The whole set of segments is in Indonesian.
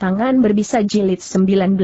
Tangan berbisa jilid 19.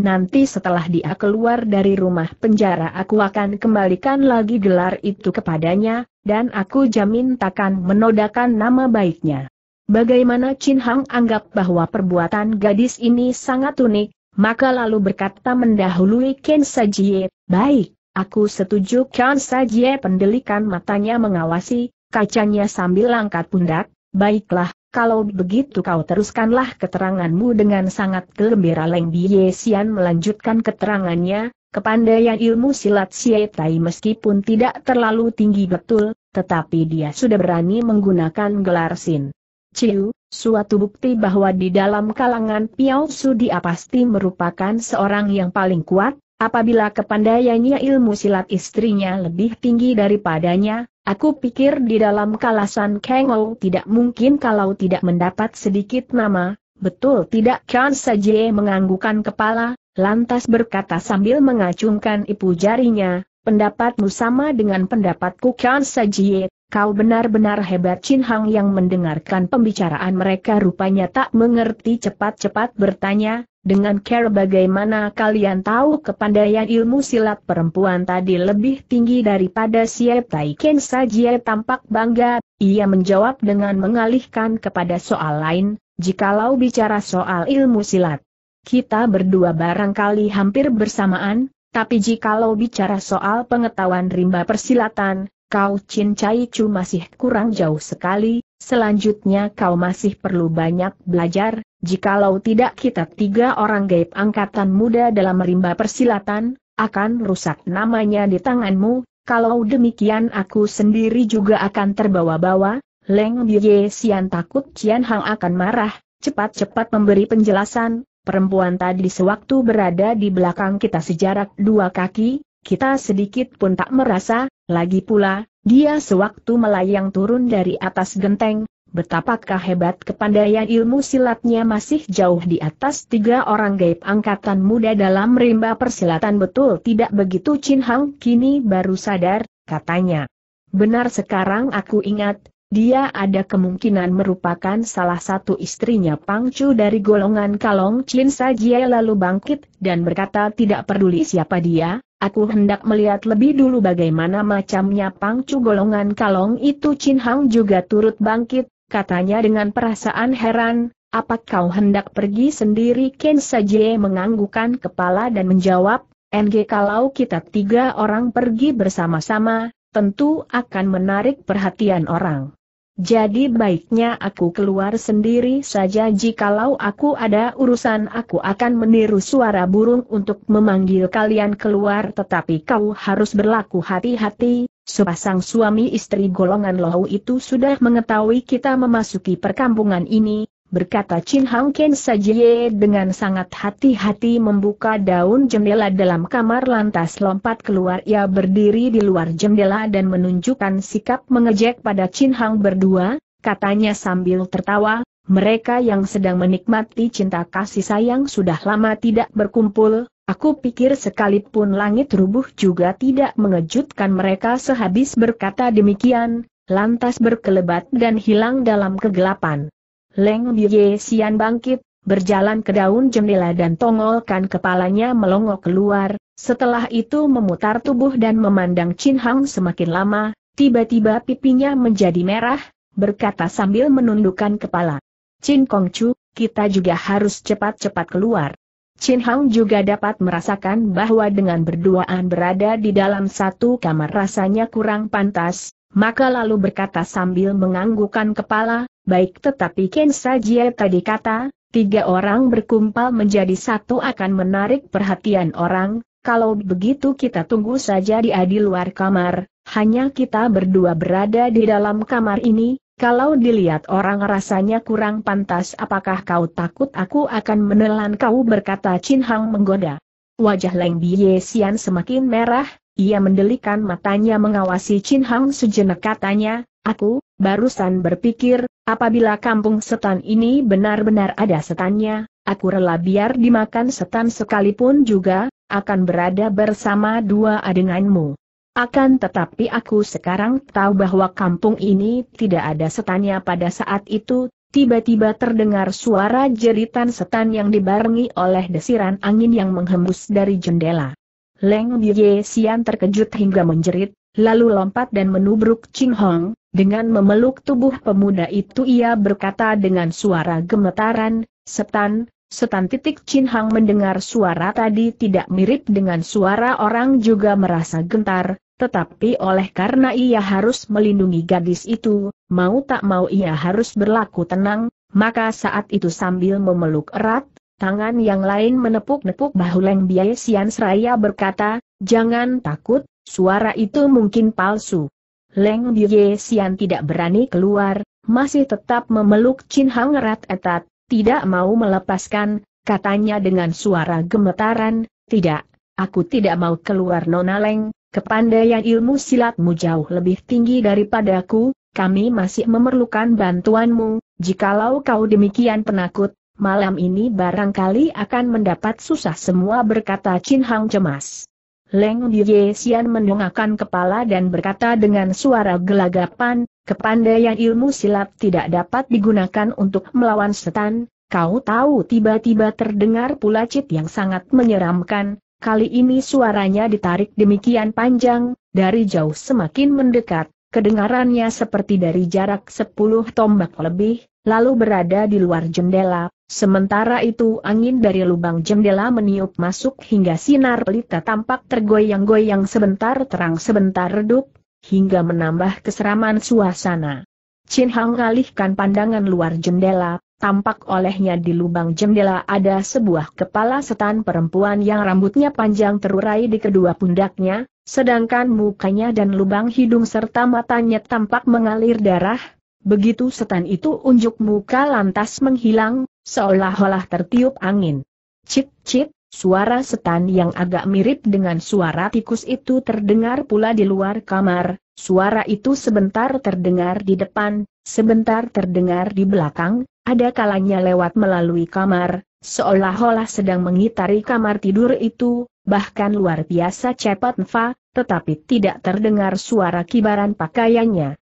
Nanti setelah dia keluar dari rumah penjara aku akan kembalikan lagi gelar itu kepadanya, dan aku jamin takkan menodakan nama baiknya. Bagaimana Chin Hang anggap bahwa perbuatan gadis ini sangat unik, maka lalu berkata mendahului Ken Sajie, baik, aku setuju Ken Sajie pendelikan matanya mengawasi, kacanya sambil angkat pundak, baiklah, kalau begitu kau teruskanlah keteranganmu dengan sangat gembira Leng Bie Xian melanjutkan keterangannya, kepandaian ilmu silat sietai meskipun tidak terlalu tinggi betul, tetapi dia sudah berani menggunakan gelar Sin. Ciu, suatu bukti bahwa di dalam kalangan Piao Su dia pasti merupakan seorang yang paling kuat, apabila kepandaiannya ilmu silat istrinya lebih tinggi daripadanya, Aku pikir di dalam kalasan Kengou tidak mungkin kalau tidak mendapat sedikit nama, betul tidak Kan Sajie menganggukan kepala, lantas berkata sambil mengacungkan ibu jarinya, pendapatmu sama dengan pendapatku Kan Sajie, Kau benar-benar hebat Chin Hang yang mendengarkan pembicaraan mereka rupanya tak mengerti cepat-cepat bertanya, dengan care bagaimana kalian tahu kepandaian ilmu silat perempuan tadi lebih tinggi daripada Siep Tai Ken Sajie tampak bangga, ia menjawab dengan mengalihkan kepada soal lain, jikalau bicara soal ilmu silat. Kita berdua barangkali hampir bersamaan, tapi jikalau bicara soal pengetahuan rimba persilatan, kau Chai Chu masih kurang jauh sekali, selanjutnya kau masih perlu banyak belajar, jikalau tidak kita tiga orang gaib angkatan muda dalam rimba persilatan, akan rusak namanya di tanganmu, kalau demikian aku sendiri juga akan terbawa-bawa, Leng Ye Sian takut Cian Hang akan marah, cepat-cepat memberi penjelasan, perempuan tadi sewaktu berada di belakang kita sejarak dua kaki, kita sedikit pun tak merasa, lagi pula, dia sewaktu melayang turun dari atas genteng, betapakah hebat kepandaian ilmu silatnya masih jauh di atas tiga orang gaib angkatan muda dalam rimba persilatan betul tidak begitu Chin Hang kini baru sadar, katanya. Benar sekarang aku ingat, dia ada kemungkinan merupakan salah satu istrinya Pangcu dari golongan Kalong Chin Sajie lalu bangkit dan berkata tidak peduli siapa dia, Aku hendak melihat lebih dulu bagaimana macamnya pangcu golongan kalong itu Chin Hang juga turut bangkit, katanya dengan perasaan heran, apa kau hendak pergi sendiri Ken Sajie menganggukan kepala dan menjawab, NG kalau kita tiga orang pergi bersama-sama, tentu akan menarik perhatian orang. Jadi baiknya aku keluar sendiri saja jikalau aku ada urusan aku akan meniru suara burung untuk memanggil kalian keluar tetapi kau harus berlaku hati-hati, sepasang suami istri golongan lohu itu sudah mengetahui kita memasuki perkampungan ini, berkata Chin Hang Ken Sajie dengan sangat hati-hati membuka daun jendela dalam kamar lantas lompat keluar ia berdiri di luar jendela dan menunjukkan sikap mengejek pada Chin Hang berdua, katanya sambil tertawa, mereka yang sedang menikmati cinta kasih sayang sudah lama tidak berkumpul, aku pikir sekalipun langit rubuh juga tidak mengejutkan mereka sehabis berkata demikian, lantas berkelebat dan hilang dalam kegelapan. Leng Biye Sian bangkit, berjalan ke daun jendela dan tongolkan kepalanya melongok keluar, setelah itu memutar tubuh dan memandang Chin Hang semakin lama, tiba-tiba pipinya menjadi merah, berkata sambil menundukkan kepala. Chin Kong Chu, kita juga harus cepat-cepat keluar. Chin Hang juga dapat merasakan bahwa dengan berduaan berada di dalam satu kamar rasanya kurang pantas, maka lalu berkata sambil menganggukkan kepala, Baik tetapi Ken Sajie tadi kata, tiga orang berkumpal menjadi satu akan menarik perhatian orang, kalau begitu kita tunggu saja di di luar kamar, hanya kita berdua berada di dalam kamar ini, kalau dilihat orang rasanya kurang pantas apakah kau takut aku akan menelan kau berkata Chin Hang menggoda. Wajah Leng Ye Xian semakin merah, ia mendelikan matanya mengawasi Chin Hang sejenak katanya, aku, Barusan berpikir, apabila kampung setan ini benar-benar ada setannya, aku rela biar dimakan setan sekalipun juga, akan berada bersama dua adenganmu. Akan tetapi aku sekarang tahu bahwa kampung ini tidak ada setannya pada saat itu, tiba-tiba terdengar suara jeritan setan yang dibarengi oleh desiran angin yang menghembus dari jendela. Leng Bie Sian terkejut hingga menjerit, lalu lompat dan menubruk Ching Hong, dengan memeluk tubuh pemuda itu ia berkata dengan suara gemetaran, setan, setan titik Chin Hang mendengar suara tadi tidak mirip dengan suara orang juga merasa gentar, tetapi oleh karena ia harus melindungi gadis itu, mau tak mau ia harus berlaku tenang, maka saat itu sambil memeluk erat, tangan yang lain menepuk-nepuk bahu Leng Biai Sian Seraya berkata, jangan takut, suara itu mungkin palsu. Leng Ye Xian tidak berani keluar, masih tetap memeluk Chin Hang erat etat, tidak mau melepaskan, katanya dengan suara gemetaran, tidak, aku tidak mau keluar Nona Leng, kepandaian ilmu silatmu jauh lebih tinggi daripadaku, kami masih memerlukan bantuanmu, jikalau kau demikian penakut, malam ini barangkali akan mendapat susah semua berkata Chin Hang cemas. Leng Ye Xian mendongakkan kepala dan berkata dengan suara gelagapan, kepandaian ilmu silat tidak dapat digunakan untuk melawan setan, kau tahu tiba-tiba terdengar pula cit yang sangat menyeramkan, kali ini suaranya ditarik demikian panjang, dari jauh semakin mendekat, kedengarannya seperti dari jarak sepuluh tombak lebih, lalu berada di luar jendela, Sementara itu angin dari lubang jendela meniup masuk hingga sinar pelita tampak tergoyang-goyang sebentar terang sebentar redup, hingga menambah keseraman suasana. Chin Hang ngalihkan pandangan luar jendela, tampak olehnya di lubang jendela ada sebuah kepala setan perempuan yang rambutnya panjang terurai di kedua pundaknya, sedangkan mukanya dan lubang hidung serta matanya tampak mengalir darah, Begitu setan itu unjuk muka lantas menghilang, Seolah-olah tertiup angin. Cip-cip, suara setan yang agak mirip dengan suara tikus itu terdengar pula di luar kamar, suara itu sebentar terdengar di depan, sebentar terdengar di belakang, ada kalanya lewat melalui kamar, seolah-olah sedang mengitari kamar tidur itu, bahkan luar biasa cepat Nfa, tetapi tidak terdengar suara kibaran pakaiannya.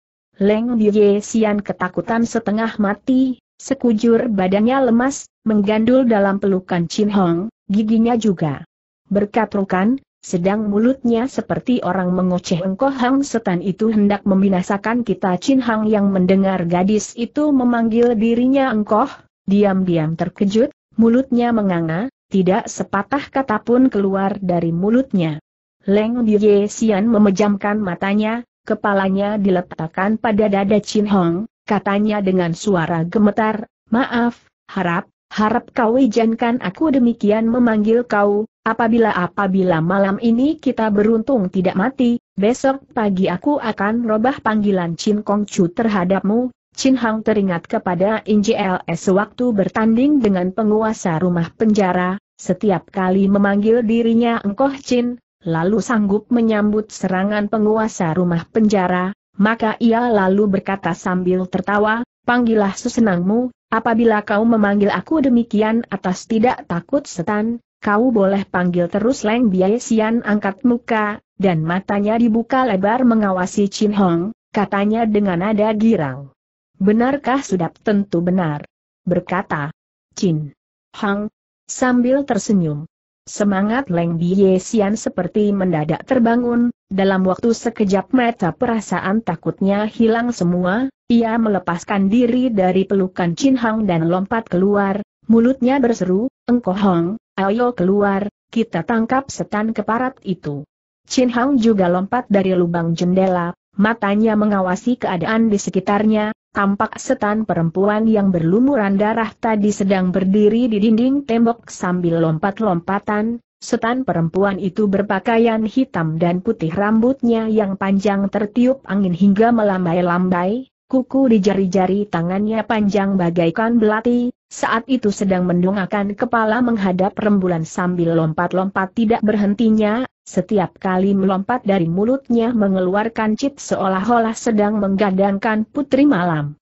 Leng Bie Sian ketakutan setengah mati, Sekujur badannya lemas, menggandul dalam pelukan Chin Hong, giginya juga berkaprukan, sedang mulutnya seperti orang mengoceh engkau Hang Setan itu hendak membinasakan kita Chin Hong yang mendengar gadis itu memanggil dirinya engkoh, diam-diam terkejut, mulutnya menganga, tidak sepatah kata pun keluar dari mulutnya. Leng Bie Xian memejamkan matanya, kepalanya diletakkan pada dada Chin Hong, katanya dengan suara gemetar, maaf, harap, harap kau izinkan aku demikian memanggil kau, apabila-apabila malam ini kita beruntung tidak mati, besok pagi aku akan robah panggilan Chin Kong Chu terhadapmu, Chin Hang teringat kepada NJLS waktu bertanding dengan penguasa rumah penjara, setiap kali memanggil dirinya Engkoh Chin, lalu sanggup menyambut serangan penguasa rumah penjara, maka ia lalu berkata sambil tertawa, panggillah sesenangmu, apabila kau memanggil aku demikian atas tidak takut setan, kau boleh panggil terus Leng Biai Sian angkat muka, dan matanya dibuka lebar mengawasi Chin Hong, katanya dengan nada girang. Benarkah sudah tentu benar? Berkata, Chin Hong, sambil tersenyum. Semangat Leng Sian seperti mendadak terbangun, dalam waktu sekejap mata perasaan takutnya hilang semua, ia melepaskan diri dari pelukan Chin Hang dan lompat keluar, mulutnya berseru, Engkoh Hong, ayo keluar, kita tangkap setan keparat itu. Chin Hang juga lompat dari lubang jendela, matanya mengawasi keadaan di sekitarnya, tampak setan perempuan yang berlumuran darah tadi sedang berdiri di dinding tembok sambil lompat-lompatan, setan perempuan itu berpakaian hitam dan putih rambutnya yang panjang tertiup angin hingga melambai-lambai, Kuku di jari-jari tangannya panjang bagaikan belati, saat itu sedang mendongakkan kepala menghadap rembulan sambil lompat-lompat tidak berhentinya, setiap kali melompat dari mulutnya mengeluarkan cip seolah-olah sedang menggadangkan putri malam.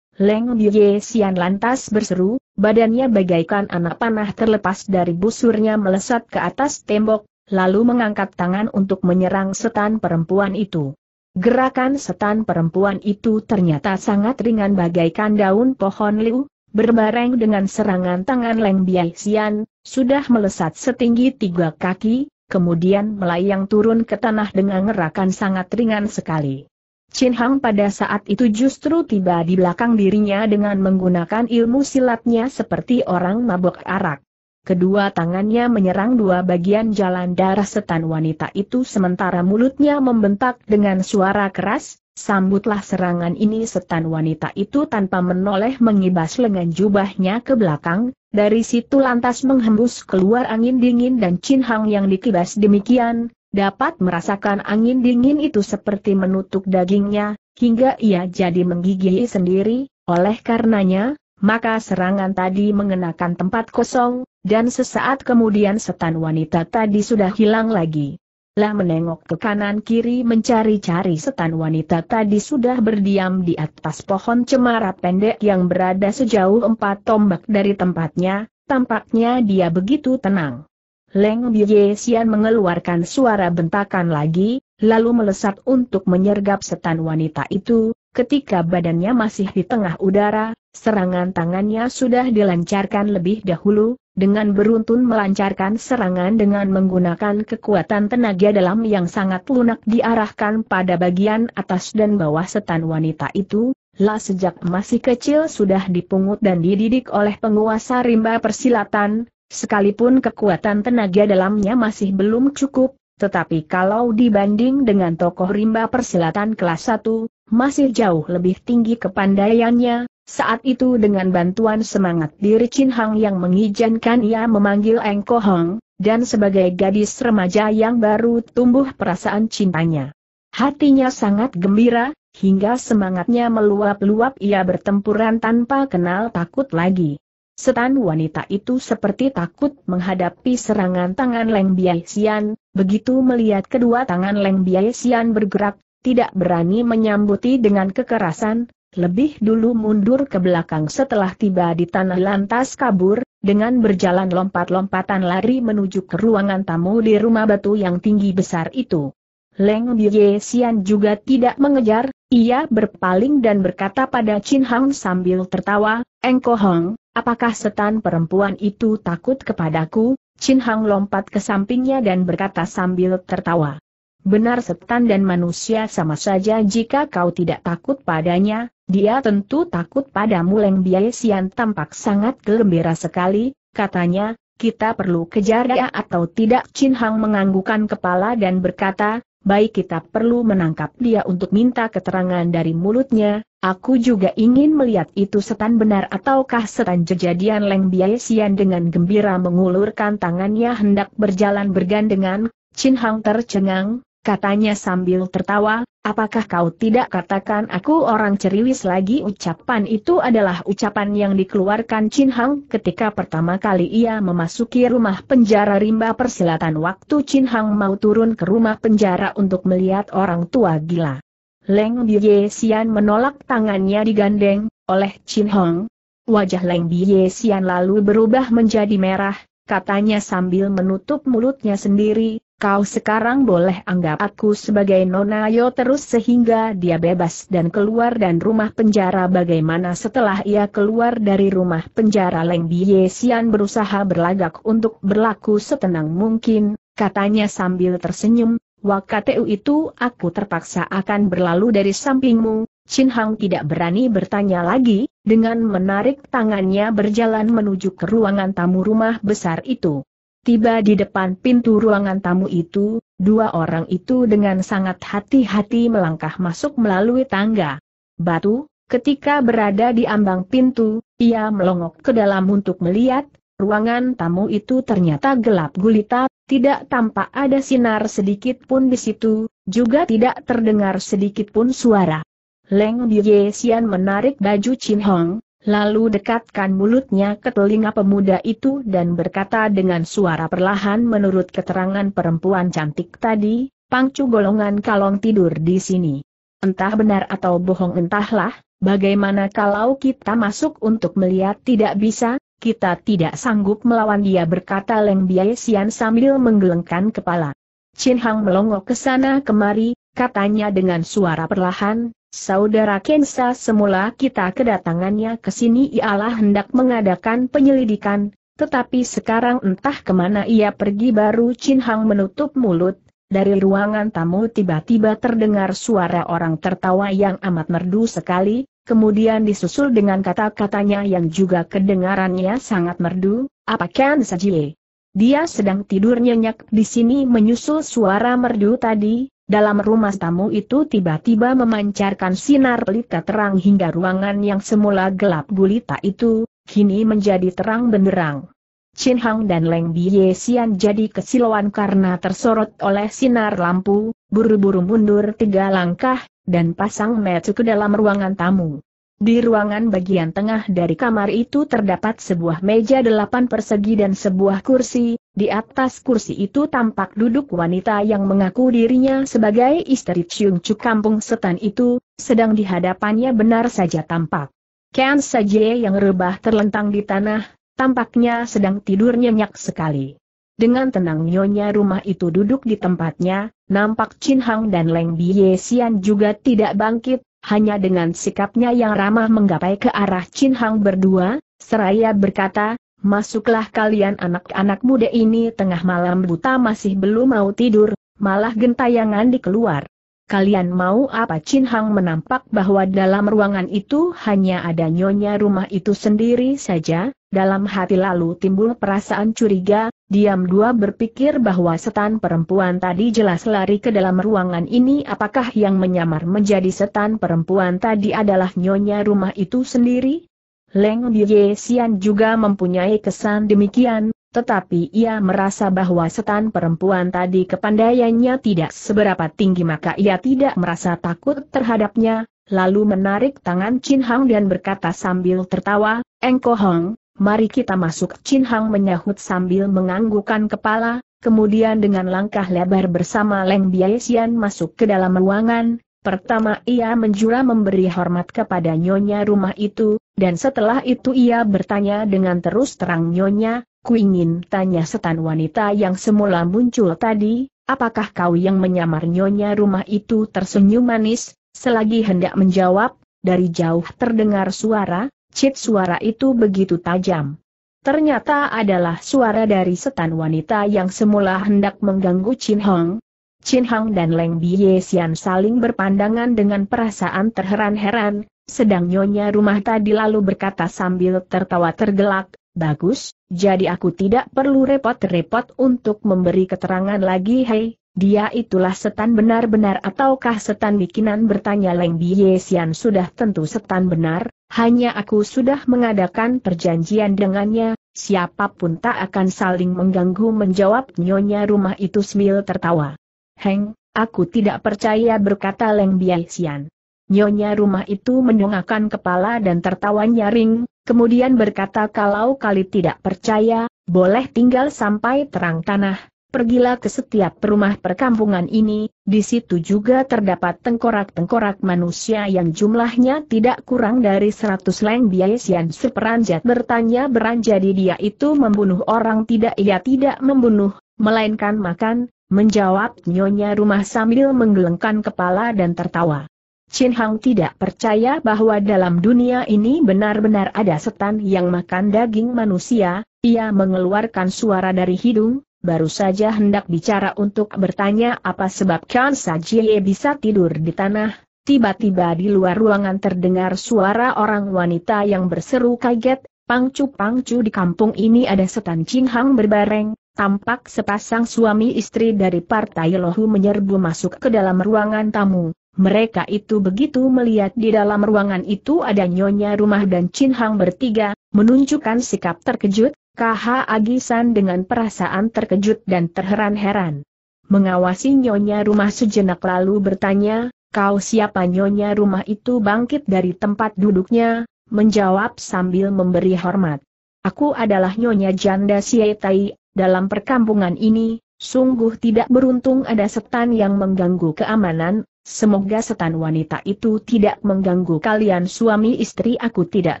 Leng Biye Xian lantas berseru, badannya bagaikan anak panah terlepas dari busurnya melesat ke atas tembok, lalu mengangkat tangan untuk menyerang setan perempuan itu. Gerakan setan perempuan itu ternyata sangat ringan bagaikan daun pohon liu, berbareng dengan serangan tangan Leng Biai Xian, sudah melesat setinggi tiga kaki, kemudian melayang turun ke tanah dengan gerakan sangat ringan sekali. Chin Hang pada saat itu justru tiba di belakang dirinya dengan menggunakan ilmu silatnya seperti orang mabuk arak. Kedua tangannya menyerang dua bagian jalan darah setan wanita itu sementara mulutnya membentak dengan suara keras, sambutlah serangan ini setan wanita itu tanpa menoleh mengibas lengan jubahnya ke belakang, dari situ lantas menghembus keluar angin dingin dan Chin yang dikibas demikian, dapat merasakan angin dingin itu seperti menutup dagingnya, hingga ia jadi menggigil sendiri, oleh karenanya, maka serangan tadi mengenakan tempat kosong, dan sesaat kemudian setan wanita tadi sudah hilang lagi. Lah menengok ke kanan kiri mencari-cari setan wanita tadi sudah berdiam di atas pohon cemara pendek yang berada sejauh empat tombak dari tempatnya, tampaknya dia begitu tenang. Leng Biye Xian mengeluarkan suara bentakan lagi, lalu melesat untuk menyergap setan wanita itu, Ketika badannya masih di tengah udara, serangan tangannya sudah dilancarkan lebih dahulu, dengan beruntun melancarkan serangan dengan menggunakan kekuatan tenaga dalam yang sangat lunak diarahkan pada bagian atas dan bawah setan wanita itu, La sejak masih kecil sudah dipungut dan dididik oleh penguasa rimba persilatan, sekalipun kekuatan tenaga dalamnya masih belum cukup, tetapi kalau dibanding dengan tokoh rimba persilatan kelas 1, masih jauh lebih tinggi kepandaiannya, saat itu dengan bantuan semangat diri Chin Hang yang mengizinkan ia memanggil Eng Ko Hong, dan sebagai gadis remaja yang baru tumbuh perasaan cintanya. Hatinya sangat gembira, hingga semangatnya meluap-luap ia bertempuran tanpa kenal takut lagi. Setan wanita itu seperti takut menghadapi serangan tangan Leng Biaisian, begitu melihat kedua tangan Leng Biaisian bergerak, tidak berani menyambuti dengan kekerasan, lebih dulu mundur ke belakang setelah tiba di tanah lantas kabur, dengan berjalan lompat-lompatan lari menuju ke ruangan tamu di rumah batu yang tinggi besar itu. Leng Bie Xian juga tidak mengejar, ia berpaling dan berkata pada Chin Hang sambil tertawa, Engko Hong, apakah setan perempuan itu takut kepadaku? Chin Hang lompat ke sampingnya dan berkata sambil tertawa. Benar setan dan manusia sama saja jika kau tidak takut padanya, dia tentu takut padamu Leng Biayesian tampak sangat gembira sekali, katanya, kita perlu kejar dia atau tidak Chin Hang menganggukan kepala dan berkata, baik kita perlu menangkap dia untuk minta keterangan dari mulutnya, aku juga ingin melihat itu setan benar ataukah setan jejadian Leng Biasian dengan gembira mengulurkan tangannya hendak berjalan bergandengan, Chin Hang tercengang, katanya sambil tertawa, apakah kau tidak katakan aku orang ceriwis lagi ucapan itu adalah ucapan yang dikeluarkan Chin Hang ketika pertama kali ia memasuki rumah penjara rimba persilatan waktu Chin Hang mau turun ke rumah penjara untuk melihat orang tua gila. Leng Biye Xian menolak tangannya digandeng oleh Chin Hang. Wajah Leng Biye Xian lalu berubah menjadi merah, katanya sambil menutup mulutnya sendiri, kau sekarang boleh anggap aku sebagai Nona yo terus sehingga dia bebas dan keluar dan rumah penjara bagaimana setelah ia keluar dari rumah penjara Leng Bie Sian berusaha berlagak untuk berlaku setenang mungkin, katanya sambil tersenyum, Wakateu itu aku terpaksa akan berlalu dari sampingmu, Chin Hang tidak berani bertanya lagi, dengan menarik tangannya berjalan menuju ke ruangan tamu rumah besar itu. Tiba di depan pintu ruangan tamu itu, dua orang itu dengan sangat hati-hati melangkah masuk melalui tangga. Batu, ketika berada di ambang pintu, ia melongok ke dalam untuk melihat, ruangan tamu itu ternyata gelap gulita, tidak tampak ada sinar sedikit pun di situ, juga tidak terdengar sedikit pun suara. Leng Bie Xian menarik baju Chin Hong, Lalu dekatkan mulutnya ke telinga pemuda itu dan berkata dengan suara perlahan menurut keterangan perempuan cantik tadi, pangcu golongan kalong tidur di sini. Entah benar atau bohong entahlah, bagaimana kalau kita masuk untuk melihat tidak bisa, kita tidak sanggup melawan dia berkata Leng Biai sambil menggelengkan kepala. Chin Hang melongok ke sana kemari, katanya dengan suara perlahan, Saudara Kensa semula kita kedatangannya ke sini ialah hendak mengadakan penyelidikan, tetapi sekarang entah kemana ia pergi baru Chin Hang menutup mulut, dari ruangan tamu tiba-tiba terdengar suara orang tertawa yang amat merdu sekali, kemudian disusul dengan kata-katanya yang juga kedengarannya sangat merdu, apa Ken Sajie? Dia sedang tidur nyenyak di sini menyusul suara merdu tadi, dalam rumah tamu itu tiba-tiba memancarkan sinar pelita terang hingga ruangan yang semula gelap gulita itu, kini menjadi terang benderang. Chin Hang dan Leng Biye Xian jadi kesilauan karena tersorot oleh sinar lampu, buru-buru mundur tiga langkah, dan pasang metu ke dalam ruangan tamu. Di ruangan bagian tengah dari kamar itu terdapat sebuah meja delapan persegi dan sebuah kursi, di atas kursi itu tampak duduk wanita yang mengaku dirinya sebagai istri Chu kampung setan itu, sedang di hadapannya benar saja tampak. Ken saja yang rebah terlentang di tanah, tampaknya sedang tidur nyenyak sekali. Dengan tenang nyonya rumah itu duduk di tempatnya, nampak Chin Hang dan Leng Bie Xian juga tidak bangkit, hanya dengan sikapnya yang ramah menggapai ke arah Chin Hang berdua, seraya berkata, Masuklah kalian anak-anak muda ini tengah malam buta masih belum mau tidur, malah gentayangan di keluar. Kalian mau apa Chin Hang menampak bahwa dalam ruangan itu hanya ada nyonya rumah itu sendiri saja, dalam hati lalu timbul perasaan curiga, diam dua berpikir bahwa setan perempuan tadi jelas lari ke dalam ruangan ini apakah yang menyamar menjadi setan perempuan tadi adalah nyonya rumah itu sendiri? Leng Bie Xian juga mempunyai kesan demikian, tetapi ia merasa bahwa setan perempuan tadi kepandaiannya tidak seberapa tinggi maka ia tidak merasa takut terhadapnya, lalu menarik tangan Chin Hang dan berkata sambil tertawa, Engko Hong, mari kita masuk Chin Hang menyahut sambil menganggukkan kepala, kemudian dengan langkah lebar bersama Leng Biaisian masuk ke dalam ruangan, Pertama ia menjura memberi hormat kepada nyonya rumah itu, dan setelah itu ia bertanya dengan terus terang nyonya, ku ingin tanya setan wanita yang semula muncul tadi, apakah kau yang menyamar nyonya rumah itu tersenyum manis, selagi hendak menjawab, dari jauh terdengar suara, cit suara itu begitu tajam. Ternyata adalah suara dari setan wanita yang semula hendak mengganggu Chin Hong, Chin Hang dan Leng Bie Xian saling berpandangan dengan perasaan terheran-heran, sedang nyonya rumah tadi lalu berkata sambil tertawa tergelak, Bagus, jadi aku tidak perlu repot-repot untuk memberi keterangan lagi hei, dia itulah setan benar-benar ataukah setan bikinan bertanya Leng Bie Xian sudah tentu setan benar, hanya aku sudah mengadakan perjanjian dengannya, siapapun tak akan saling mengganggu menjawab nyonya rumah itu sambil tertawa. Heng, aku tidak percaya berkata Leng Biaixian. Nyonya rumah itu mendongakkan kepala dan tertawa nyaring, kemudian berkata kalau kali tidak percaya, boleh tinggal sampai terang tanah, pergilah ke setiap rumah perkampungan ini, di situ juga terdapat tengkorak-tengkorak manusia yang jumlahnya tidak kurang dari seratus leng biaisian seperanjat bertanya beranjadi dia itu membunuh orang tidak ia tidak membunuh, melainkan makan, Menjawab nyonya rumah sambil menggelengkan kepala dan tertawa. Chin Hang tidak percaya bahwa dalam dunia ini benar-benar ada setan yang makan daging manusia, ia mengeluarkan suara dari hidung, baru saja hendak bicara untuk bertanya apa sebab Kan Sajie bisa tidur di tanah, tiba-tiba di luar ruangan terdengar suara orang wanita yang berseru kaget, pangcu-pangcu di kampung ini ada setan Chin Hang berbareng, tampak sepasang suami istri dari Partai Lohu menyerbu masuk ke dalam ruangan tamu. Mereka itu begitu melihat di dalam ruangan itu ada Nyonya Rumah dan Chin Hang bertiga, menunjukkan sikap terkejut, KH Agisan dengan perasaan terkejut dan terheran-heran. Mengawasi Nyonya Rumah sejenak lalu bertanya, kau siapa Nyonya Rumah itu bangkit dari tempat duduknya, menjawab sambil memberi hormat. Aku adalah Nyonya Janda Sietai, dalam perkampungan ini, sungguh tidak beruntung ada setan yang mengganggu keamanan, semoga setan wanita itu tidak mengganggu kalian suami istri aku tidak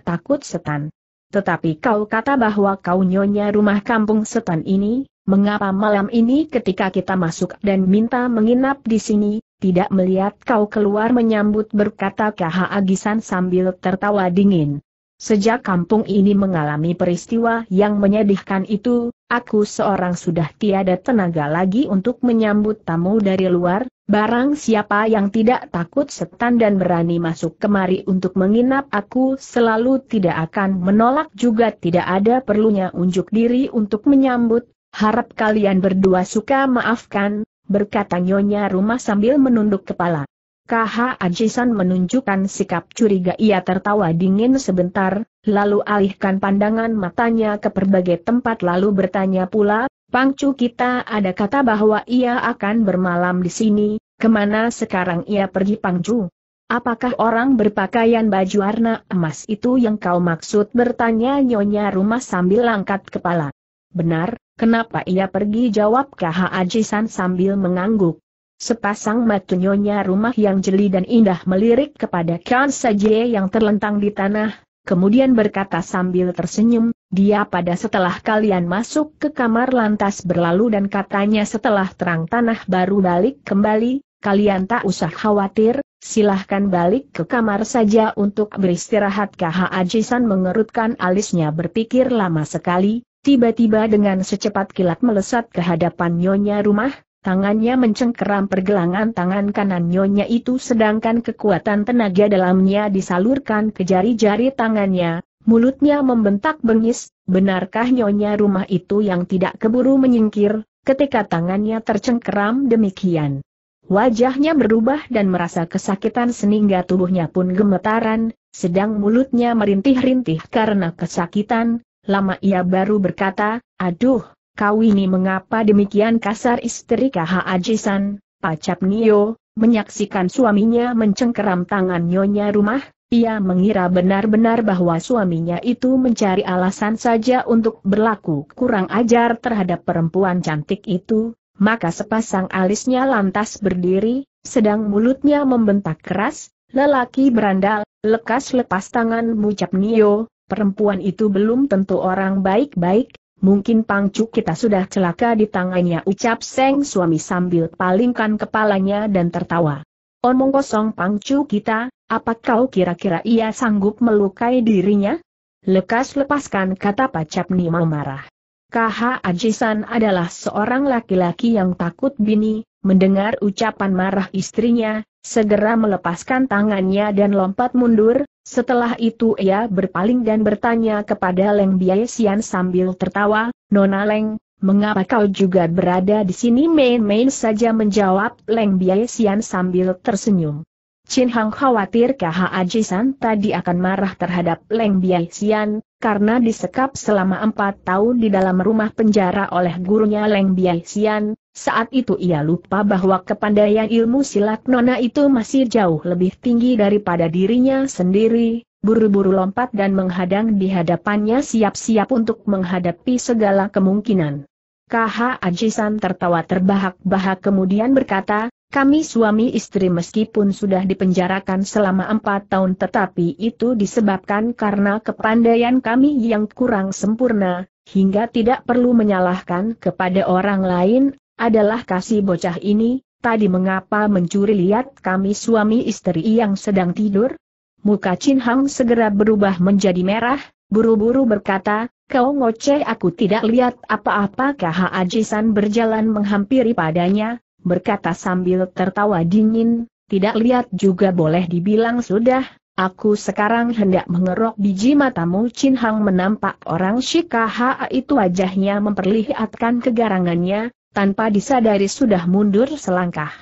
takut setan. Tetapi kau kata bahwa kau nyonya rumah kampung setan ini, mengapa malam ini ketika kita masuk dan minta menginap di sini, tidak melihat kau keluar menyambut berkata KH Agisan sambil tertawa dingin. Sejak kampung ini mengalami peristiwa yang menyedihkan itu, aku seorang sudah tiada tenaga lagi untuk menyambut tamu dari luar, barang siapa yang tidak takut setan dan berani masuk kemari untuk menginap aku selalu tidak akan menolak juga tidak ada perlunya unjuk diri untuk menyambut, harap kalian berdua suka maafkan, berkata nyonya rumah sambil menunduk kepala. KH Ajisan menunjukkan sikap curiga ia tertawa dingin sebentar, lalu alihkan pandangan matanya ke berbagai tempat lalu bertanya pula, Pangcu kita ada kata bahwa ia akan bermalam di sini, kemana sekarang ia pergi Pangcu? Apakah orang berpakaian baju warna emas itu yang kau maksud bertanya nyonya rumah sambil angkat kepala? Benar, kenapa ia pergi jawab KH Ajisan sambil mengangguk. Sepasang mata nyonya rumah yang jeli dan indah melirik kepada Kan Sajie yang terlentang di tanah, kemudian berkata sambil tersenyum, dia pada setelah kalian masuk ke kamar lantas berlalu dan katanya setelah terang tanah baru balik kembali, kalian tak usah khawatir, silahkan balik ke kamar saja untuk beristirahat KH Ajisan mengerutkan alisnya berpikir lama sekali, tiba-tiba dengan secepat kilat melesat ke hadapan nyonya rumah, Tangannya mencengkeram pergelangan tangan kanan nyonya itu sedangkan kekuatan tenaga dalamnya disalurkan ke jari-jari tangannya, mulutnya membentak bengis, benarkah nyonya rumah itu yang tidak keburu menyingkir, ketika tangannya tercengkeram demikian. Wajahnya berubah dan merasa kesakitan sehingga tubuhnya pun gemetaran, sedang mulutnya merintih-rintih karena kesakitan, lama ia baru berkata, aduh, kau ini mengapa demikian kasar istri KH Ajisan, pacap Nio, menyaksikan suaminya mencengkeram tangan nyonya rumah, ia mengira benar-benar bahwa suaminya itu mencari alasan saja untuk berlaku kurang ajar terhadap perempuan cantik itu, maka sepasang alisnya lantas berdiri, sedang mulutnya membentak keras, lelaki berandal, lekas lepas tangan mucap Nio, perempuan itu belum tentu orang baik-baik, mungkin pangcu kita sudah celaka di tangannya ucap Seng suami sambil palingkan kepalanya dan tertawa. Omong kosong pangcu kita, apa kau kira-kira ia sanggup melukai dirinya? Lekas lepaskan kata pacap Nima marah. KH Ajisan adalah seorang laki-laki yang takut bini, mendengar ucapan marah istrinya, segera melepaskan tangannya dan lompat mundur, setelah itu ia berpaling dan bertanya kepada Leng Biaisian sambil tertawa, Nona Leng, mengapa kau juga berada di sini main-main saja menjawab Leng Biaisian sambil tersenyum. Chin Hang khawatir KHAJ San tadi akan marah terhadap Leng Biai Xian, karena disekap selama empat tahun di dalam rumah penjara oleh gurunya Leng Biai Xian, saat itu ia lupa bahwa kepandaian ilmu silat Nona itu masih jauh lebih tinggi daripada dirinya sendiri, buru-buru lompat dan menghadang di hadapannya siap-siap untuk menghadapi segala kemungkinan. KH Ajisan tertawa terbahak-bahak kemudian berkata, kami suami istri meskipun sudah dipenjarakan selama empat tahun tetapi itu disebabkan karena kepandaian kami yang kurang sempurna, hingga tidak perlu menyalahkan kepada orang lain, adalah kasih bocah ini, tadi mengapa mencuri lihat kami suami istri yang sedang tidur? Muka Chin Hang segera berubah menjadi merah, buru-buru berkata, Kau ngoceh aku tidak lihat apa-apa kaha Ajisan berjalan menghampiri padanya, berkata sambil tertawa dingin, tidak lihat juga boleh dibilang sudah, Aku sekarang hendak mengerok biji matamu Chin Hang menampak orang Shikaha itu wajahnya memperlihatkan kegarangannya, tanpa disadari sudah mundur selangkah.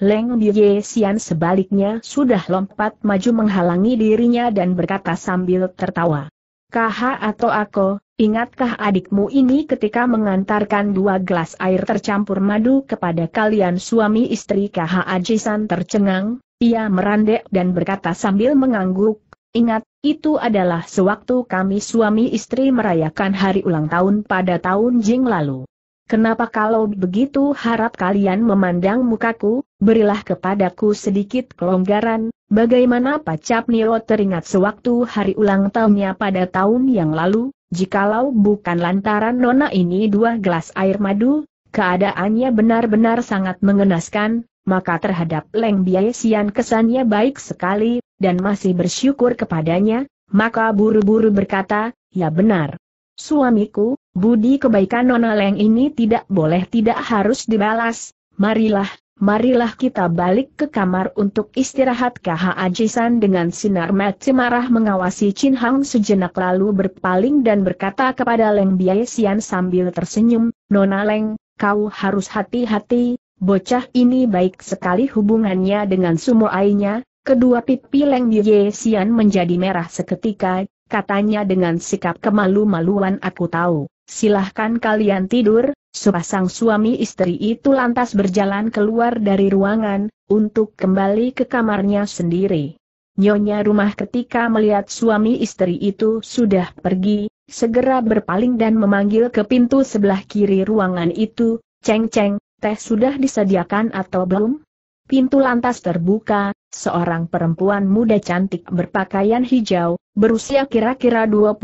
Leng Bie Sian sebaliknya sudah lompat maju menghalangi dirinya dan berkata sambil tertawa. Kaha atau Ako, ingatkah adikmu ini ketika mengantarkan dua gelas air tercampur madu kepada kalian suami istri Kaha Ajisan tercengang, ia merandek dan berkata sambil mengangguk, ingat, itu adalah sewaktu kami suami istri merayakan hari ulang tahun pada tahun Jing lalu. Kenapa kalau begitu harap kalian memandang mukaku, berilah kepadaku sedikit kelonggaran, Bagaimana Pacap Nio teringat sewaktu hari ulang tahunnya pada tahun yang lalu, jikalau bukan lantaran nona ini dua gelas air madu, keadaannya benar-benar sangat mengenaskan, maka terhadap Leng Biayesian kesannya baik sekali, dan masih bersyukur kepadanya, maka buru-buru berkata, ya benar. Suamiku, budi kebaikan Nona Leng ini tidak boleh tidak harus dibalas, marilah, Marilah kita balik ke kamar untuk istirahat KH Ajisan dengan sinar mati marah mengawasi Chin Hang sejenak lalu berpaling dan berkata kepada Leng Biai Sian sambil tersenyum, Nona Leng, kau harus hati-hati, bocah ini baik sekali hubungannya dengan sumoainya, kedua pipi Leng Biai Sian menjadi merah seketika, katanya dengan sikap kemalu-maluan aku tahu, silahkan kalian tidur, Sepasang suami istri itu lantas berjalan keluar dari ruangan, untuk kembali ke kamarnya sendiri. Nyonya rumah ketika melihat suami istri itu sudah pergi, segera berpaling dan memanggil ke pintu sebelah kiri ruangan itu, Ceng Ceng, teh sudah disediakan atau belum? Pintu lantas terbuka, seorang perempuan muda cantik berpakaian hijau, berusia kira-kira 25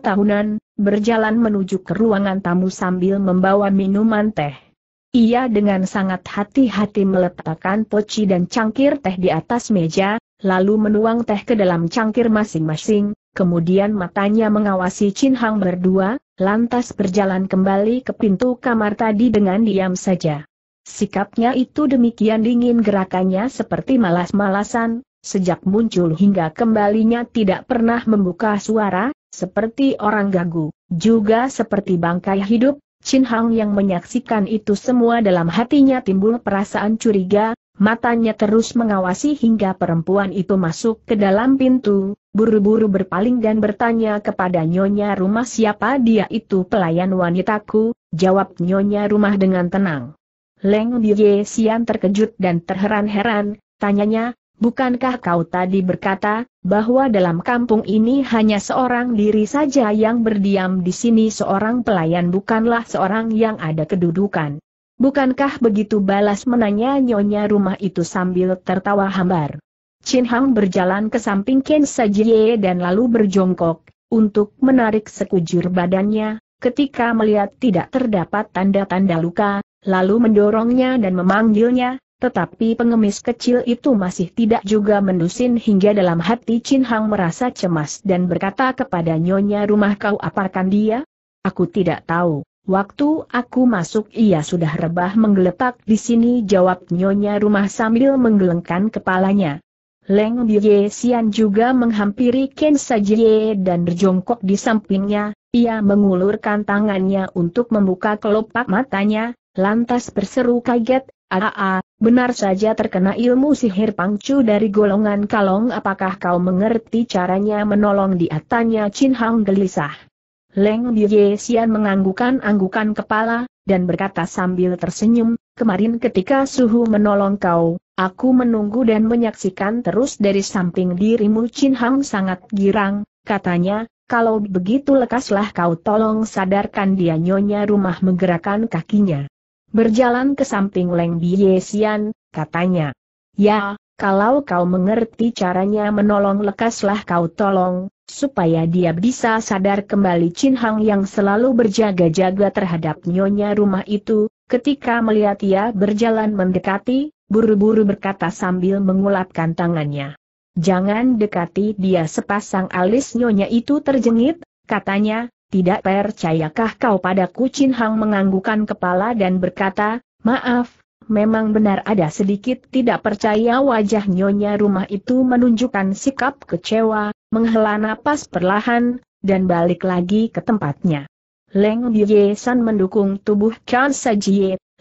tahunan, berjalan menuju ke ruangan tamu sambil membawa minuman teh. Ia dengan sangat hati-hati meletakkan poci dan cangkir teh di atas meja, lalu menuang teh ke dalam cangkir masing-masing, kemudian matanya mengawasi Chin Hang berdua, lantas berjalan kembali ke pintu kamar tadi dengan diam saja. Sikapnya itu demikian dingin gerakannya seperti malas-malasan, sejak muncul hingga kembalinya tidak pernah membuka suara, seperti orang gagu, juga seperti bangkai hidup, Chin Hang yang menyaksikan itu semua dalam hatinya timbul perasaan curiga, matanya terus mengawasi hingga perempuan itu masuk ke dalam pintu, buru-buru berpaling dan bertanya kepada nyonya rumah siapa dia itu pelayan wanitaku, jawab nyonya rumah dengan tenang. Leng Bie Sian terkejut dan terheran-heran, tanyanya, Bukankah kau tadi berkata, bahwa dalam kampung ini hanya seorang diri saja yang berdiam di sini seorang pelayan bukanlah seorang yang ada kedudukan. Bukankah begitu balas menanya nyonya rumah itu sambil tertawa hambar. Chin Hang berjalan ke samping Ken Sajie dan lalu berjongkok, untuk menarik sekujur badannya, ketika melihat tidak terdapat tanda-tanda luka, lalu mendorongnya dan memanggilnya, tetapi pengemis kecil itu masih tidak juga mendusin hingga dalam hati Chin Hang merasa cemas dan berkata kepada nyonya rumah kau apakan dia? Aku tidak tahu. Waktu aku masuk ia sudah rebah menggeletak di sini jawab nyonya rumah sambil menggelengkan kepalanya. Leng Biye Sian juga menghampiri Ken Sajie dan berjongkok di sampingnya, ia mengulurkan tangannya untuk membuka kelopak matanya, lantas berseru kaget, Aa, ah, ah, benar saja terkena ilmu sihir pangcu dari golongan kalong apakah kau mengerti caranya menolong dia tanya Chin Hang gelisah. Leng Biye Sian menganggukan-anggukan kepala, dan berkata sambil tersenyum, kemarin ketika Suhu menolong kau, aku menunggu dan menyaksikan terus dari samping dirimu Chin Hang sangat girang, katanya, kalau begitu lekaslah kau tolong sadarkan dia nyonya rumah menggerakkan kakinya berjalan ke samping Leng Biesian, katanya. Ya, kalau kau mengerti caranya menolong lekaslah kau tolong, supaya dia bisa sadar kembali Chin Hang yang selalu berjaga-jaga terhadap nyonya rumah itu, ketika melihat ia berjalan mendekati, buru-buru berkata sambil mengulapkan tangannya. Jangan dekati dia sepasang alis nyonya itu terjengit, katanya, tidak percayakah kau pada kucing? Hang menganggukan kepala dan berkata, maaf, memang benar ada sedikit tidak percaya wajah nyonya rumah itu menunjukkan sikap kecewa, menghela napas perlahan, dan balik lagi ke tempatnya. Leng San mendukung tubuh Kansa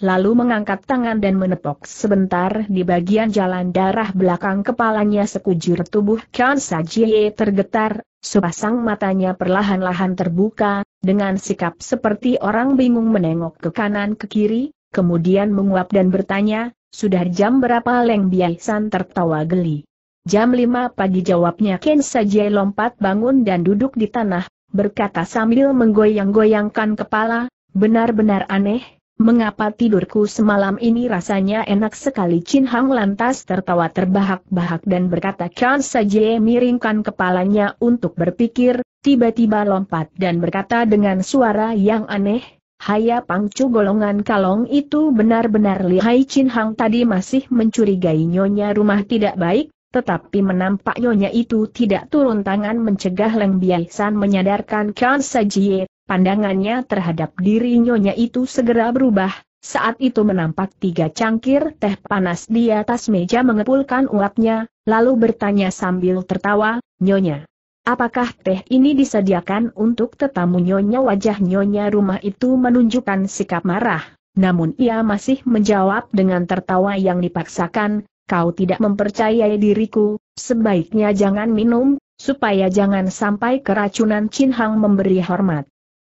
lalu mengangkat tangan dan menepok sebentar di bagian jalan darah belakang kepalanya sekujur tubuh Kan Sajie tergetar, sepasang matanya perlahan-lahan terbuka, dengan sikap seperti orang bingung menengok ke kanan ke kiri, kemudian menguap dan bertanya, sudah jam berapa Leng biasan tertawa geli. Jam lima pagi jawabnya Ken Sajie lompat bangun dan duduk di tanah, berkata sambil menggoyang-goyangkan kepala, benar-benar aneh, Mengapa tidurku semalam ini rasanya enak sekali Chin Hang lantas tertawa terbahak-bahak dan berkata Chan saja miringkan kepalanya untuk berpikir, tiba-tiba lompat dan berkata dengan suara yang aneh, Haya pangcu golongan kalong itu benar-benar lihai Chin Hang tadi masih mencurigai nyonya rumah tidak baik, tetapi menampak nyonya itu tidak turun tangan mencegah Leng Biaisan menyadarkan Kan Sajie, Pandangannya terhadap diri nyonya itu segera berubah, saat itu menampak tiga cangkir teh panas di atas meja mengepulkan uapnya, lalu bertanya sambil tertawa, Nyonya, apakah teh ini disediakan untuk tetamu Nyonya? Wajah Nyonya rumah itu menunjukkan sikap marah, namun ia masih menjawab dengan tertawa yang dipaksakan, kau tidak mempercayai diriku, sebaiknya jangan minum, supaya jangan sampai keracunan Chin Hang memberi hormat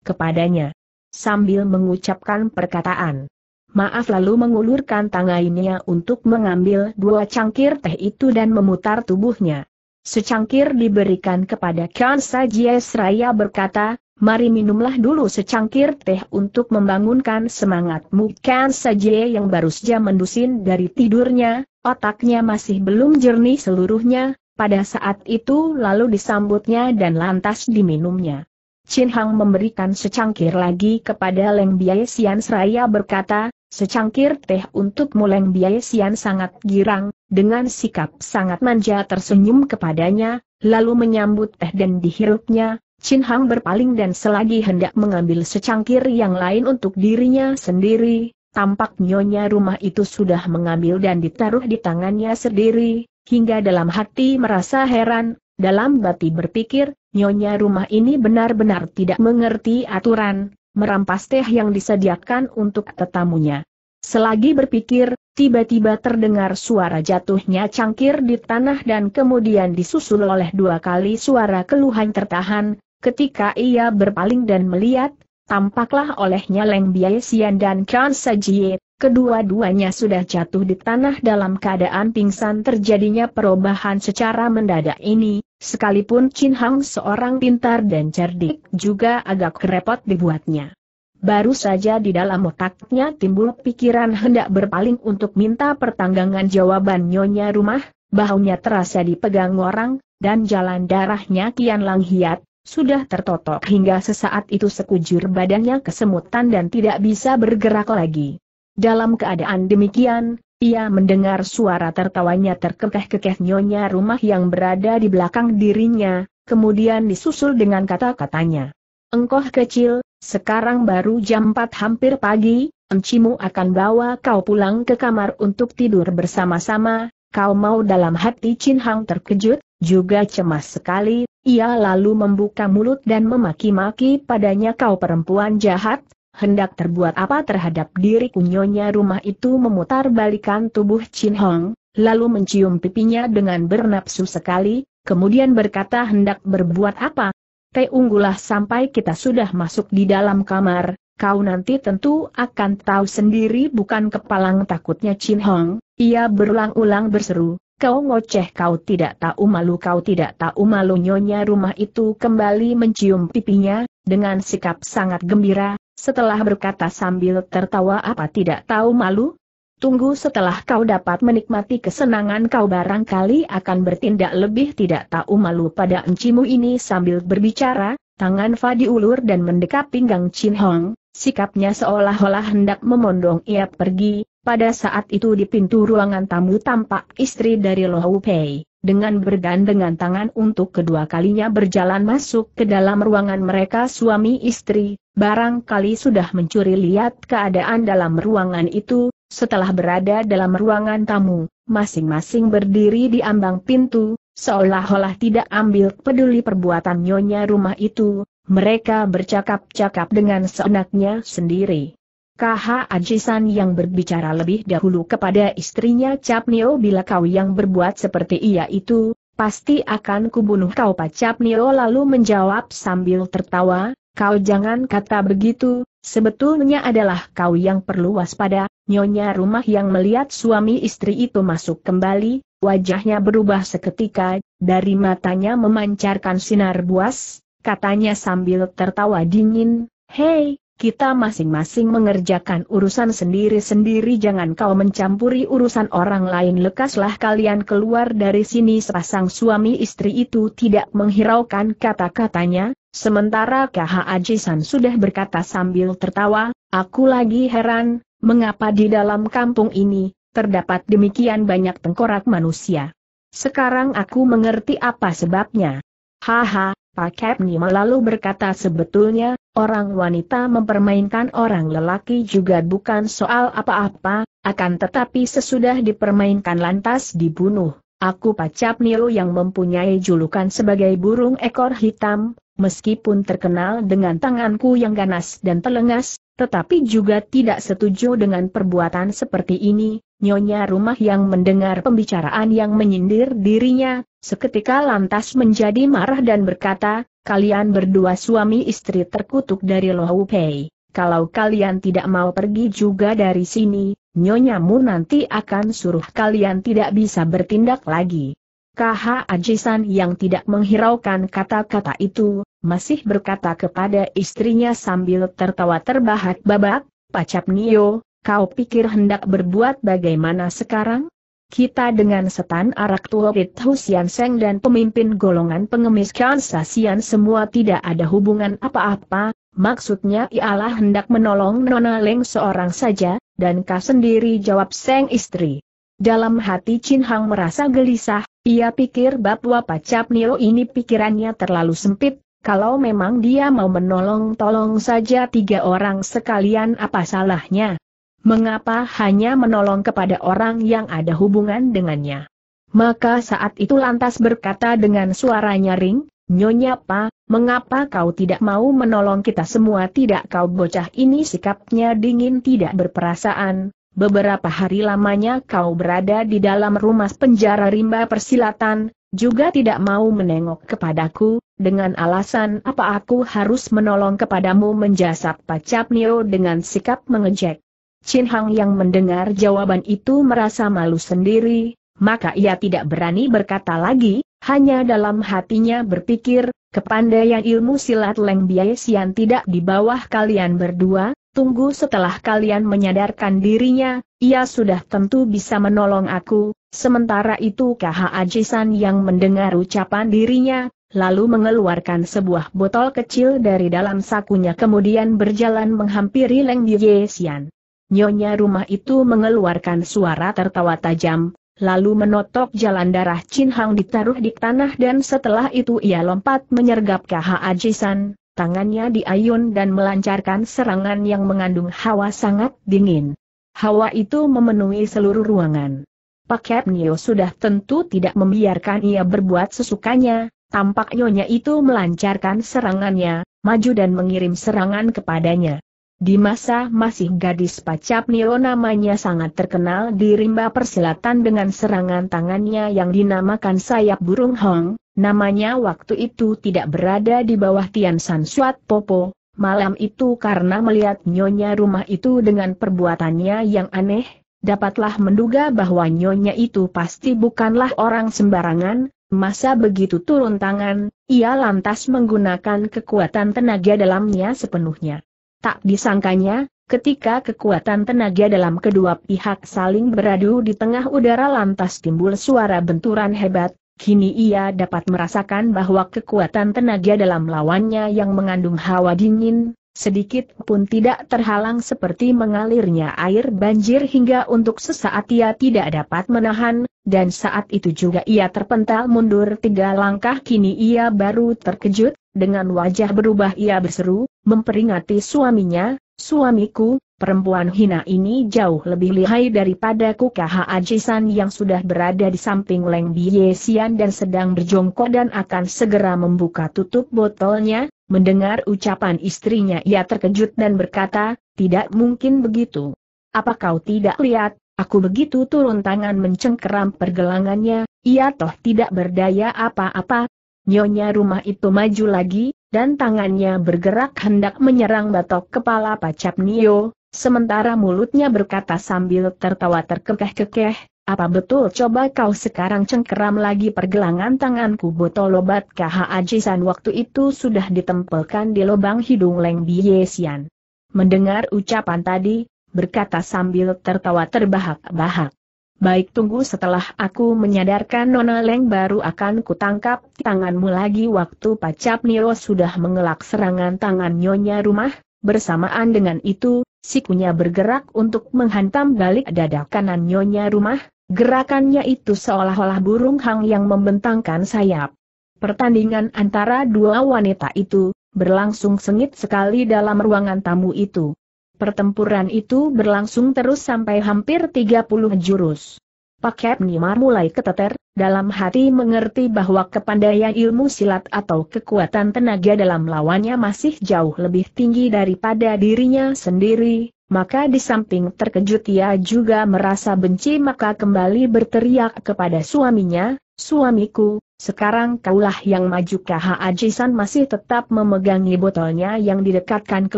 kepadanya. Sambil mengucapkan perkataan. Maaf lalu mengulurkan tangannya untuk mengambil dua cangkir teh itu dan memutar tubuhnya. Secangkir diberikan kepada Kansa Jies Raya berkata, mari minumlah dulu secangkir teh untuk membangunkan semangatmu. Kansa Jie yang baru saja mendusin dari tidurnya, otaknya masih belum jernih seluruhnya, pada saat itu lalu disambutnya dan lantas diminumnya. Chin Hang memberikan secangkir lagi kepada Leng Biai Sian seraya berkata, secangkir teh untukmu Leng Biai Sian sangat girang, dengan sikap sangat manja tersenyum kepadanya, lalu menyambut teh dan dihirupnya, Chin Hang berpaling dan selagi hendak mengambil secangkir yang lain untuk dirinya sendiri, tampak nyonya rumah itu sudah mengambil dan ditaruh di tangannya sendiri, hingga dalam hati merasa heran, dalam bati berpikir, Nyonya rumah ini benar-benar tidak mengerti aturan, merampas teh yang disediakan untuk tetamunya. Selagi berpikir, tiba-tiba terdengar suara jatuhnya cangkir di tanah dan kemudian disusul oleh dua kali suara keluhan tertahan, ketika ia berpaling dan melihat, tampaklah olehnya Leng Biai dan Kran Sajie, kedua-duanya sudah jatuh di tanah dalam keadaan pingsan terjadinya perubahan secara mendadak ini, Sekalipun Chin Hang seorang pintar dan cerdik juga agak kerepot dibuatnya. Baru saja di dalam otaknya timbul pikiran hendak berpaling untuk minta pertanggangan jawaban nyonya rumah, bahunya terasa dipegang orang, dan jalan darahnya kian langhiat, sudah tertotok hingga sesaat itu sekujur badannya kesemutan dan tidak bisa bergerak lagi. Dalam keadaan demikian, ia mendengar suara tertawanya terkekeh-kekeh nyonya rumah yang berada di belakang dirinya, kemudian disusul dengan kata-katanya. Engkoh kecil, sekarang baru jam 4 hampir pagi, encimu akan bawa kau pulang ke kamar untuk tidur bersama-sama, kau mau dalam hati Chin Hang terkejut, juga cemas sekali, ia lalu membuka mulut dan memaki-maki padanya kau perempuan jahat, hendak terbuat apa terhadap diri kunyonya rumah itu memutar balikan tubuh Chin Hong, lalu mencium pipinya dengan bernapsu sekali, kemudian berkata hendak berbuat apa. Teunggulah sampai kita sudah masuk di dalam kamar, kau nanti tentu akan tahu sendiri bukan kepalang takutnya Chin Hong, ia berulang-ulang berseru, Kau ngoceh kau tidak tahu malu kau tidak tahu malu nyonya rumah itu kembali mencium pipinya, dengan sikap sangat gembira, setelah berkata sambil tertawa apa tidak tahu malu? Tunggu setelah kau dapat menikmati kesenangan kau barangkali akan bertindak lebih tidak tahu malu pada encimu ini sambil berbicara, tangan Fa diulur dan mendekap pinggang Chin Hong, sikapnya seolah-olah hendak memondong ia pergi, pada saat itu di pintu ruangan tamu tampak istri dari lo Lohau Pei. Dengan bergandengan tangan untuk kedua kalinya berjalan masuk ke dalam ruangan mereka suami istri, barangkali sudah mencuri lihat keadaan dalam ruangan itu, setelah berada dalam ruangan tamu, masing-masing berdiri di ambang pintu, seolah-olah tidak ambil peduli perbuatan nyonya rumah itu, mereka bercakap-cakap dengan seenaknya sendiri. KH Ajisan yang berbicara lebih dahulu kepada istrinya Capnio bila kau yang berbuat seperti ia itu, pasti akan kubunuh kau Pak Capnio lalu menjawab sambil tertawa, kau jangan kata begitu, sebetulnya adalah kau yang perlu waspada, nyonya rumah yang melihat suami istri itu masuk kembali, wajahnya berubah seketika, dari matanya memancarkan sinar buas, katanya sambil tertawa dingin, hei, kita masing-masing mengerjakan urusan sendiri-sendiri jangan kau mencampuri urusan orang lain lekaslah kalian keluar dari sini sepasang suami istri itu tidak menghiraukan kata-katanya, sementara KH Ajisan sudah berkata sambil tertawa, aku lagi heran, mengapa di dalam kampung ini, terdapat demikian banyak tengkorak manusia. Sekarang aku mengerti apa sebabnya. Haha, Pak Nima lalu berkata sebetulnya, orang wanita mempermainkan orang lelaki juga bukan soal apa-apa, akan tetapi sesudah dipermainkan lantas dibunuh. Aku Pak Capnilu yang mempunyai julukan sebagai burung ekor hitam, meskipun terkenal dengan tanganku yang ganas dan telengas, tetapi juga tidak setuju dengan perbuatan seperti ini, nyonya rumah yang mendengar pembicaraan yang menyindir dirinya, seketika lantas menjadi marah dan berkata, kalian berdua suami istri terkutuk dari Lohu Pei. Kalau kalian tidak mau pergi juga dari sini, nyonyamu nanti akan suruh kalian tidak bisa bertindak lagi. KH Ajisan yang tidak menghiraukan kata-kata itu, masih berkata kepada istrinya sambil tertawa terbahak-babak, Pacap Nio, kau pikir hendak berbuat bagaimana sekarang? Kita dengan setan arak tuwit Husian Seng dan pemimpin golongan pengemis Kansasian semua tidak ada hubungan apa-apa, maksudnya ialah hendak menolong Nona Leng seorang saja, dan kau sendiri jawab Seng istri. Dalam hati Chin Hang merasa gelisah, ia pikir Bapwa Pacap Nio ini pikirannya terlalu sempit, kalau memang dia mau menolong tolong saja tiga orang sekalian apa salahnya. Mengapa hanya menolong kepada orang yang ada hubungan dengannya? Maka saat itu lantas berkata dengan suara nyaring, Nyonya Pa, mengapa kau tidak mau menolong kita semua tidak kau bocah ini sikapnya dingin tidak berperasaan, beberapa hari lamanya kau berada di dalam rumah penjara rimba persilatan, juga tidak mau menengok kepadaku, dengan alasan apa aku harus menolong kepadamu menjasat pacap Nio dengan sikap mengejek. Chin Hang yang mendengar jawaban itu merasa malu sendiri, maka ia tidak berani berkata lagi, hanya dalam hatinya berpikir, kepandaian ilmu silat Leng Biai tidak di bawah kalian berdua, Tunggu setelah kalian menyadarkan dirinya, ia sudah tentu bisa menolong aku, sementara itu KH Ajisan yang mendengar ucapan dirinya, lalu mengeluarkan sebuah botol kecil dari dalam sakunya kemudian berjalan menghampiri Leng Yesian. Nyonya rumah itu mengeluarkan suara tertawa tajam, lalu menotok jalan darah Chin Hang ditaruh di tanah dan setelah itu ia lompat menyergap KH Ajisan, tangannya diayun dan melancarkan serangan yang mengandung hawa sangat dingin. Hawa itu memenuhi seluruh ruangan. Paket Nio sudah tentu tidak membiarkan ia berbuat sesukanya, tampak Nyonya itu melancarkan serangannya, maju dan mengirim serangan kepadanya. Di masa masih gadis pacap Nio namanya sangat terkenal di rimba persilatan dengan serangan tangannya yang dinamakan sayap burung hong, namanya waktu itu tidak berada di bawah Tian San Suat Popo, Malam itu karena melihat nyonya rumah itu dengan perbuatannya yang aneh, dapatlah menduga bahwa nyonya itu pasti bukanlah orang sembarangan, masa begitu turun tangan, ia lantas menggunakan kekuatan tenaga dalamnya sepenuhnya. Tak disangkanya, ketika kekuatan tenaga dalam kedua pihak saling beradu di tengah udara lantas timbul suara benturan hebat, Kini ia dapat merasakan bahwa kekuatan tenaga dalam lawannya yang mengandung hawa dingin, sedikit pun tidak terhalang seperti mengalirnya air banjir hingga untuk sesaat ia tidak dapat menahan, dan saat itu juga ia terpental mundur tiga langkah kini ia baru terkejut, dengan wajah berubah ia berseru, memperingati suaminya, suamiku, perempuan hina ini jauh lebih lihai daripada Kukaha Ajisan yang sudah berada di samping Leng Biye Sian dan sedang berjongkok dan akan segera membuka tutup botolnya, mendengar ucapan istrinya ia terkejut dan berkata, tidak mungkin begitu. Apa kau tidak lihat, aku begitu turun tangan mencengkeram pergelangannya, ia toh tidak berdaya apa-apa. Nyonya rumah itu maju lagi, dan tangannya bergerak hendak menyerang batok kepala Pacap Nio, sementara mulutnya berkata sambil tertawa terkekeh-kekeh, apa betul coba kau sekarang cengkeram lagi pergelangan tanganku botol obat KHAJ-san waktu itu sudah ditempelkan di lubang hidung Leng Biesian. Mendengar ucapan tadi, berkata sambil tertawa terbahak-bahak baik tunggu setelah aku menyadarkan Nona Leng baru akan kutangkap tanganmu lagi waktu Pacap Niro sudah mengelak serangan tangan Nyonya Rumah, bersamaan dengan itu, sikunya bergerak untuk menghantam balik dada kanan Nyonya Rumah, gerakannya itu seolah-olah burung hang yang membentangkan sayap. Pertandingan antara dua wanita itu, berlangsung sengit sekali dalam ruangan tamu itu. Pertempuran itu berlangsung terus sampai hampir 30 jurus. Pak Nima mulai keteter, dalam hati mengerti bahwa kepandaian ilmu silat atau kekuatan tenaga dalam lawannya masih jauh lebih tinggi daripada dirinya sendiri, maka di samping terkejut ia juga merasa benci maka kembali berteriak kepada suaminya, Suamiku, sekarang kaulah yang maju Haji ajisan masih tetap memegangi botolnya yang didekatkan ke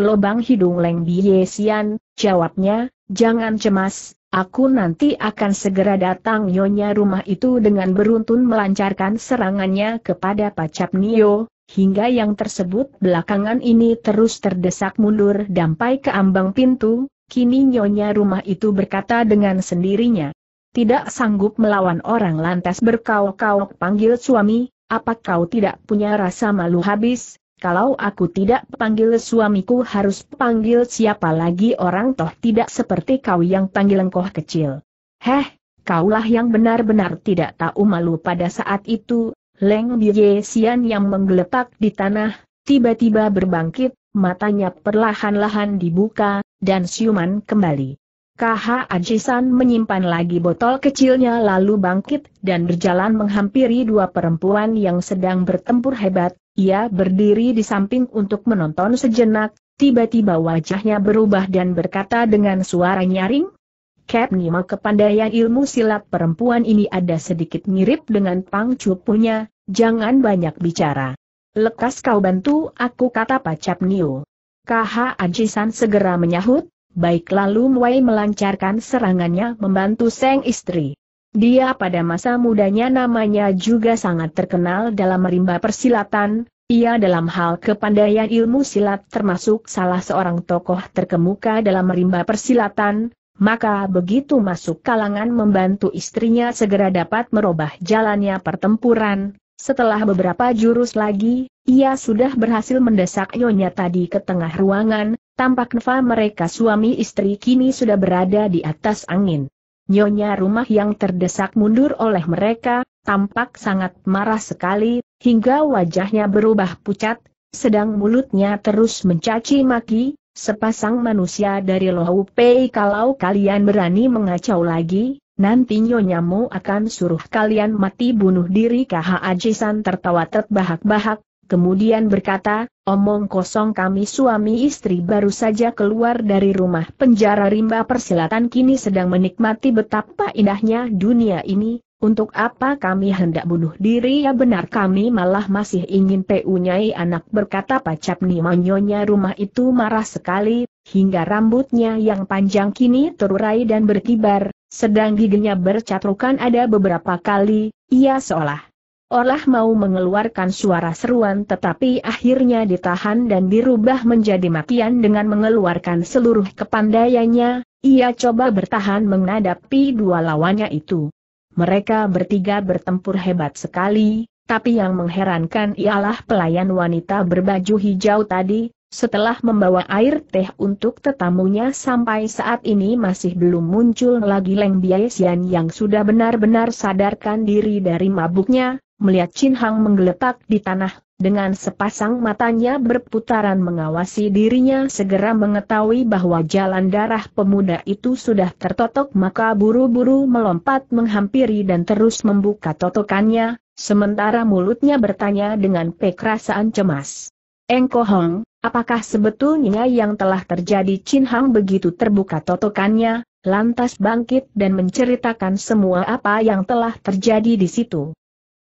lubang hidung Leng Bie Sian, jawabnya, jangan cemas, aku nanti akan segera datang nyonya rumah itu dengan beruntun melancarkan serangannya kepada Pacap Nio, hingga yang tersebut belakangan ini terus terdesak mundur sampai ke ambang pintu, kini nyonya rumah itu berkata dengan sendirinya tidak sanggup melawan orang lantas berkau-kau panggil suami, apa kau tidak punya rasa malu habis, kalau aku tidak panggil suamiku harus panggil siapa lagi orang toh tidak seperti kau yang panggil engkau kecil. Heh, kaulah yang benar-benar tidak tahu malu pada saat itu, Leng Biye Sian yang menggeletak di tanah, tiba-tiba berbangkit, matanya perlahan-lahan dibuka, dan siuman kembali. KH Ajisan menyimpan lagi botol kecilnya lalu bangkit dan berjalan menghampiri dua perempuan yang sedang bertempur hebat. Ia berdiri di samping untuk menonton sejenak, tiba-tiba wajahnya berubah dan berkata dengan suara nyaring, Cap Nima kepandaian ilmu silat perempuan ini ada sedikit mirip dengan Pang punya. jangan banyak bicara. Lekas kau bantu aku kata Pacap Nio. KH Ajisan segera menyahut, Baik lalu Wei melancarkan serangannya membantu Seng istri. Dia pada masa mudanya namanya juga sangat terkenal dalam rimba persilatan, ia dalam hal kepandaian ilmu silat termasuk salah seorang tokoh terkemuka dalam rimba persilatan, maka begitu masuk kalangan membantu istrinya segera dapat merubah jalannya pertempuran, setelah beberapa jurus lagi, ia sudah berhasil mendesak Nyonya tadi ke tengah ruangan, Tampak neva mereka suami istri kini sudah berada di atas angin. Nyonya rumah yang terdesak mundur oleh mereka, tampak sangat marah sekali, hingga wajahnya berubah pucat, sedang mulutnya terus mencaci maki, sepasang manusia dari Lohu Pei kalau kalian berani mengacau lagi, nanti nyonyamu akan suruh kalian mati bunuh diri KH Ajisan tertawa terbahak-bahak, kemudian berkata, omong kosong kami suami istri baru saja keluar dari rumah penjara rimba persilatan kini sedang menikmati betapa indahnya dunia ini, untuk apa kami hendak bunuh diri ya benar kami malah masih ingin peunyai anak berkata pacap monyonya rumah itu marah sekali, hingga rambutnya yang panjang kini terurai dan berkibar, sedang giginya bercatrukan ada beberapa kali, ia seolah Orlah mau mengeluarkan suara seruan tetapi akhirnya ditahan dan dirubah menjadi matian dengan mengeluarkan seluruh kepandaiannya, ia coba bertahan menghadapi dua lawannya itu. Mereka bertiga bertempur hebat sekali, tapi yang mengherankan ialah pelayan wanita berbaju hijau tadi, setelah membawa air teh untuk tetamunya sampai saat ini masih belum muncul lagi Leng Biaisian yang sudah benar-benar sadarkan diri dari mabuknya, melihat Chin Hang menggeletak di tanah, dengan sepasang matanya berputaran mengawasi dirinya segera mengetahui bahwa jalan darah pemuda itu sudah tertotok maka buru-buru melompat menghampiri dan terus membuka totokannya, sementara mulutnya bertanya dengan pekerasaan cemas. Engko Hong, apakah sebetulnya yang telah terjadi Chin Hang begitu terbuka totokannya, lantas bangkit dan menceritakan semua apa yang telah terjadi di situ.